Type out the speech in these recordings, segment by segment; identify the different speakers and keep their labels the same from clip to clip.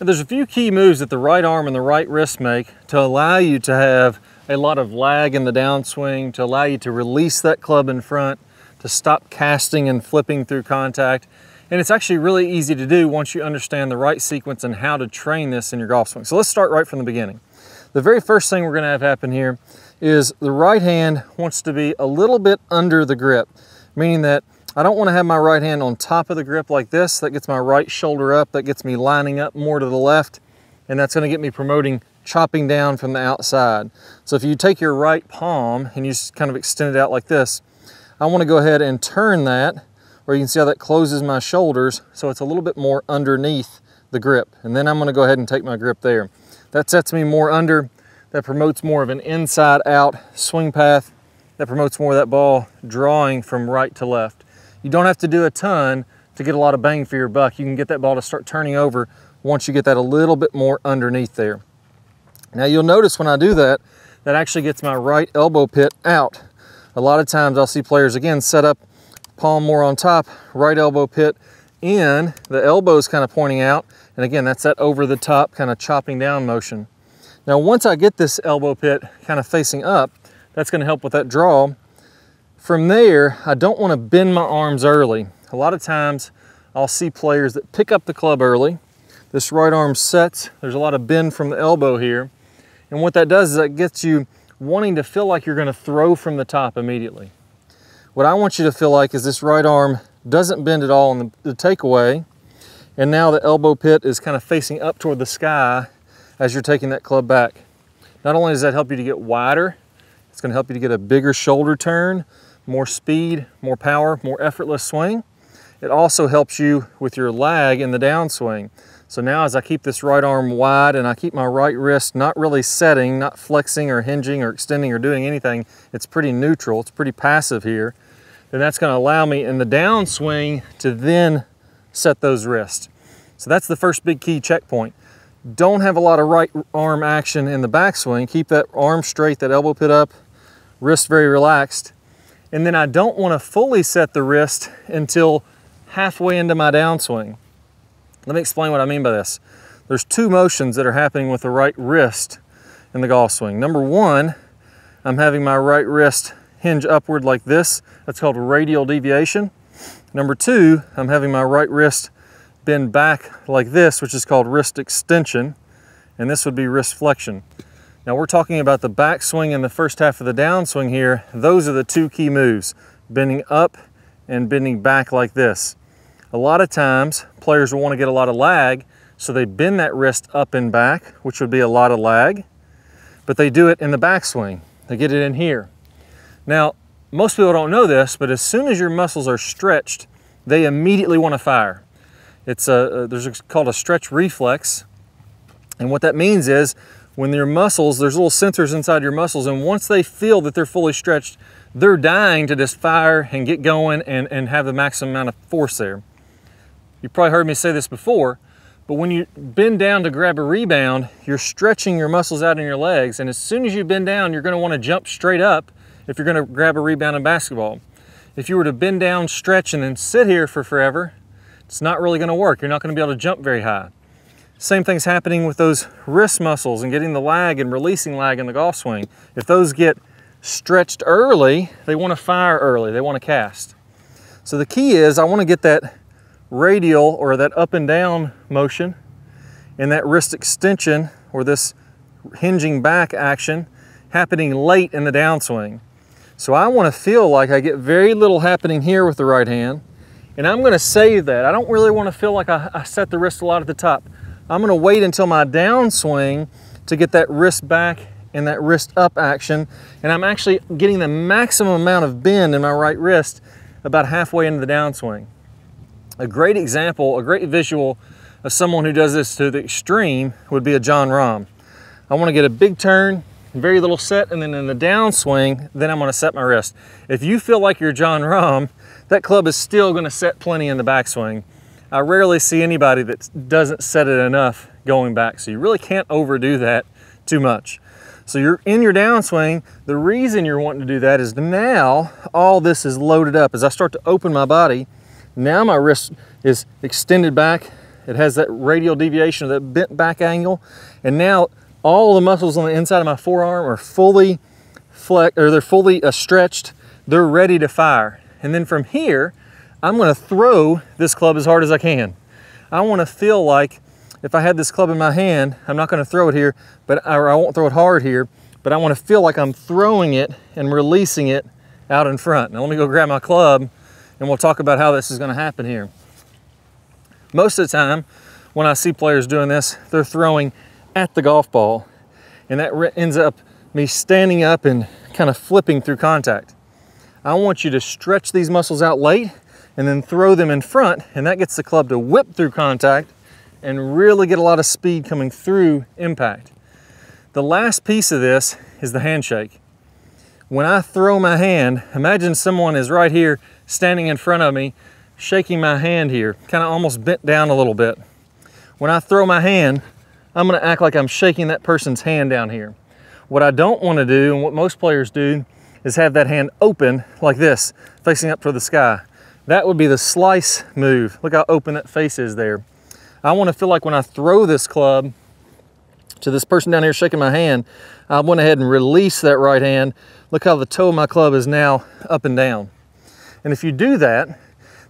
Speaker 1: Now, there's a few key moves that the right arm and the right wrist make to allow you to have a lot of lag in the downswing, to allow you to release that club in front, to stop casting and flipping through contact. And it's actually really easy to do once you understand the right sequence and how to train this in your golf swing. So let's start right from the beginning. The very first thing we're gonna have happen here is the right hand wants to be a little bit under the grip, meaning that I don't wanna have my right hand on top of the grip like this. That gets my right shoulder up. That gets me lining up more to the left. And that's gonna get me promoting chopping down from the outside. So if you take your right palm and you just kind of extend it out like this, I wanna go ahead and turn that where you can see how that closes my shoulders. So it's a little bit more underneath the grip. And then I'm gonna go ahead and take my grip there. That sets me more under. That promotes more of an inside out swing path. That promotes more of that ball drawing from right to left. You don't have to do a ton to get a lot of bang for your buck. You can get that ball to start turning over once you get that a little bit more underneath there. Now you'll notice when I do that, that actually gets my right elbow pit out. A lot of times I'll see players again set up palm more on top, right elbow pit in, the elbow's kind of pointing out, and again, that's that over the top kind of chopping down motion. Now once I get this elbow pit kind of facing up, that's gonna help with that draw from there, I don't want to bend my arms early. A lot of times I'll see players that pick up the club early. This right arm sets, there's a lot of bend from the elbow here. And what that does is that gets you wanting to feel like you're gonna throw from the top immediately. What I want you to feel like is this right arm doesn't bend at all in the, the takeaway. And now the elbow pit is kind of facing up toward the sky as you're taking that club back. Not only does that help you to get wider, it's gonna help you to get a bigger shoulder turn, more speed, more power, more effortless swing. It also helps you with your lag in the downswing. So now as I keep this right arm wide and I keep my right wrist not really setting, not flexing or hinging or extending or doing anything, it's pretty neutral, it's pretty passive here, then that's gonna allow me in the downswing to then set those wrists. So that's the first big key checkpoint. Don't have a lot of right arm action in the backswing. Keep that arm straight, that elbow pit up, wrist very relaxed, and then I don't wanna fully set the wrist until halfway into my downswing. Let me explain what I mean by this. There's two motions that are happening with the right wrist in the golf swing. Number one, I'm having my right wrist hinge upward like this. That's called radial deviation. Number two, I'm having my right wrist bend back like this, which is called wrist extension. And this would be wrist flexion. Now we're talking about the backswing and the first half of the downswing here. Those are the two key moves, bending up and bending back like this. A lot of times players will wanna get a lot of lag, so they bend that wrist up and back, which would be a lot of lag, but they do it in the backswing. They get it in here. Now, most people don't know this, but as soon as your muscles are stretched, they immediately wanna fire. It's a, uh, there's a, called a stretch reflex. And what that means is when your muscles, there's little sensors inside your muscles, and once they feel that they're fully stretched, they're dying to just fire and get going and, and have the maximum amount of force there. You've probably heard me say this before, but when you bend down to grab a rebound, you're stretching your muscles out in your legs, and as soon as you bend down, you're gonna to want to jump straight up if you're gonna grab a rebound in basketball. If you were to bend down, stretch, and then sit here for forever, it's not really gonna work. You're not gonna be able to jump very high. Same thing's happening with those wrist muscles and getting the lag and releasing lag in the golf swing. If those get stretched early, they want to fire early, they want to cast. So the key is I want to get that radial or that up and down motion and that wrist extension or this hinging back action happening late in the downswing. So I want to feel like I get very little happening here with the right hand. And I'm going to save that. I don't really want to feel like I, I set the wrist a lot at the top. I'm gonna wait until my downswing to get that wrist back and that wrist up action. And I'm actually getting the maximum amount of bend in my right wrist about halfway into the downswing. A great example, a great visual of someone who does this to the extreme would be a John Rahm. I wanna get a big turn, very little set, and then in the downswing, then I'm gonna set my wrist. If you feel like you're John Rahm, that club is still gonna set plenty in the backswing. I rarely see anybody that doesn't set it enough going back. So you really can't overdo that too much. So you're in your downswing. The reason you're wanting to do that is now all this is loaded up. As I start to open my body, now my wrist is extended back. It has that radial deviation, that bent back angle. And now all the muscles on the inside of my forearm are fully flex, or they're fully uh, stretched. They're ready to fire. And then from here, I'm gonna throw this club as hard as I can. I wanna feel like if I had this club in my hand, I'm not gonna throw it here, but I won't throw it hard here, but I wanna feel like I'm throwing it and releasing it out in front. Now let me go grab my club and we'll talk about how this is gonna happen here. Most of the time, when I see players doing this, they're throwing at the golf ball and that ends up me standing up and kind of flipping through contact. I want you to stretch these muscles out late and then throw them in front, and that gets the club to whip through contact and really get a lot of speed coming through impact. The last piece of this is the handshake. When I throw my hand, imagine someone is right here standing in front of me, shaking my hand here, kind of almost bent down a little bit. When I throw my hand, I'm gonna act like I'm shaking that person's hand down here. What I don't wanna do, and what most players do, is have that hand open like this, facing up for the sky. That would be the slice move. Look how open that face is there. I want to feel like when I throw this club to this person down here shaking my hand, I went ahead and released that right hand. Look how the toe of my club is now up and down. And if you do that,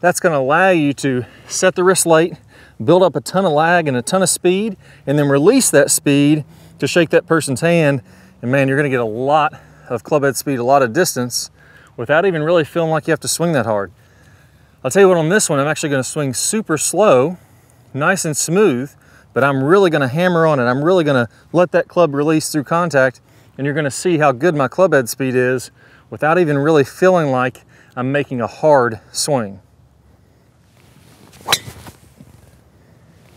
Speaker 1: that's going to allow you to set the wrist late, build up a ton of lag and a ton of speed, and then release that speed to shake that person's hand. And man, you're going to get a lot of club head speed, a lot of distance without even really feeling like you have to swing that hard. I'll tell you what, on this one, I'm actually gonna swing super slow, nice and smooth, but I'm really gonna hammer on it. I'm really gonna let that club release through contact, and you're gonna see how good my club head speed is without even really feeling like I'm making a hard swing.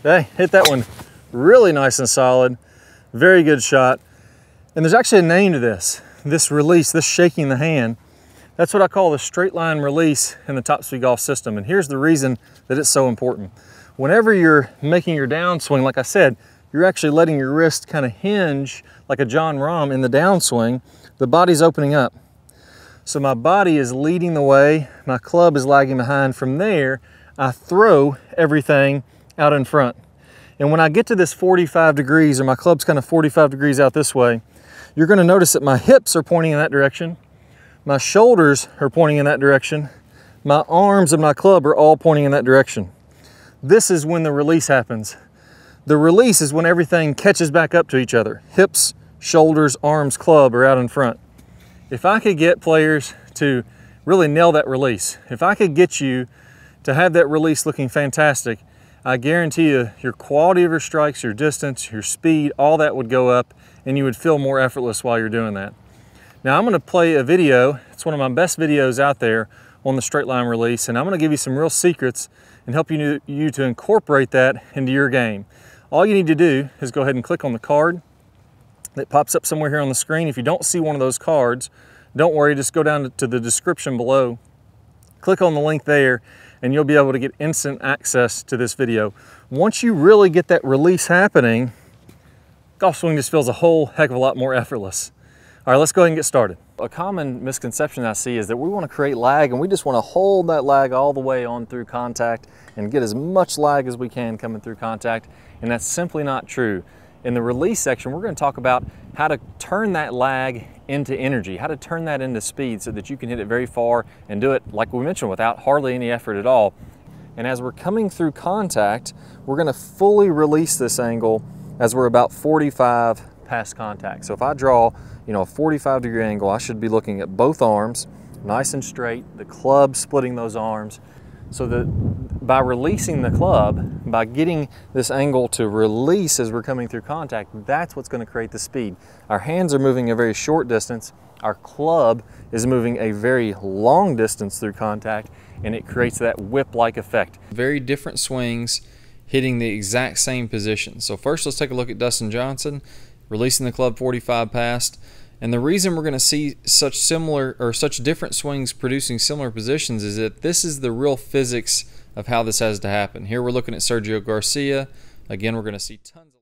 Speaker 1: Hey, hit that one really nice and solid. Very good shot. And there's actually a name to this, this release, this shaking the hand. That's what I call the straight line release in the top speed golf system. And here's the reason that it's so important. Whenever you're making your downswing, like I said, you're actually letting your wrist kind of hinge like a John Rom in the downswing. The body's opening up. So my body is leading the way. My club is lagging behind. From there, I throw everything out in front. And when I get to this 45 degrees, or my club's kind of 45 degrees out this way, you're gonna notice that my hips are pointing in that direction. My shoulders are pointing in that direction. My arms and my club are all pointing in that direction. This is when the release happens. The release is when everything catches back up to each other. Hips, shoulders, arms, club are out in front. If I could get players to really nail that release, if I could get you to have that release looking fantastic, I guarantee you your quality of your strikes, your distance, your speed, all that would go up and you would feel more effortless while you're doing that. Now I'm gonna play a video, it's one of my best videos out there on the straight line release, and I'm gonna give you some real secrets and help you, you to incorporate that into your game. All you need to do is go ahead and click on the card that pops up somewhere here on the screen. If you don't see one of those cards, don't worry, just go down to the description below, click on the link there, and you'll be able to get instant access to this video. Once you really get that release happening, golf swing just feels a whole heck of a lot more effortless. All right, let's go ahead and get started. A common misconception I see is that we want to create lag and we just want to hold that lag all the way on through contact and get as much lag as we can coming through contact, and that's simply not true. In the release section, we're going to talk about how to turn that lag into energy, how to turn that into speed so that you can hit it very far and do it, like we mentioned, without hardly any effort at all. And as we're coming through contact, we're going to fully release this angle as we're about 45 past contact. So if I draw you know, a 45 degree angle, I should be looking at both arms, nice and straight, the club splitting those arms, so that by releasing the club, by getting this angle to release as we're coming through contact, that's what's going to create the speed. Our hands are moving a very short distance, our club is moving a very long distance through contact, and it creates that whip-like effect. Very different swings hitting the exact same position. So first let's take a look at Dustin Johnson releasing the club 45 past. And the reason we're going to see such similar or such different swings producing similar positions is that this is the real physics of how this has to happen. Here we're looking at Sergio Garcia. Again, we're going to see tons